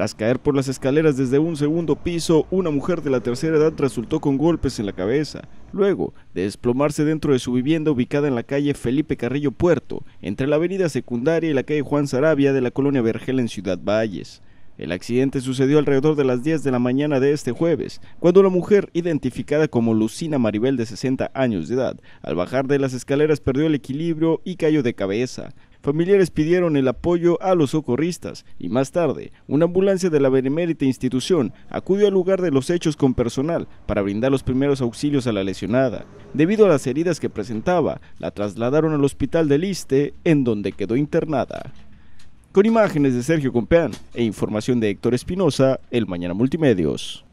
Tras caer por las escaleras desde un segundo piso, una mujer de la tercera edad resultó con golpes en la cabeza, luego de desplomarse dentro de su vivienda ubicada en la calle Felipe Carrillo Puerto, entre la avenida secundaria y la calle Juan Sarabia de la colonia Vergel en Ciudad Valles. El accidente sucedió alrededor de las 10 de la mañana de este jueves, cuando la mujer, identificada como Lucina Maribel de 60 años de edad, al bajar de las escaleras perdió el equilibrio y cayó de cabeza, Familiares pidieron el apoyo a los socorristas y más tarde, una ambulancia de la benemérita institución acudió al lugar de los hechos con personal para brindar los primeros auxilios a la lesionada. Debido a las heridas que presentaba, la trasladaron al hospital de Liste, en donde quedó internada. Con imágenes de Sergio Compeán e información de Héctor Espinosa, El Mañana Multimedios.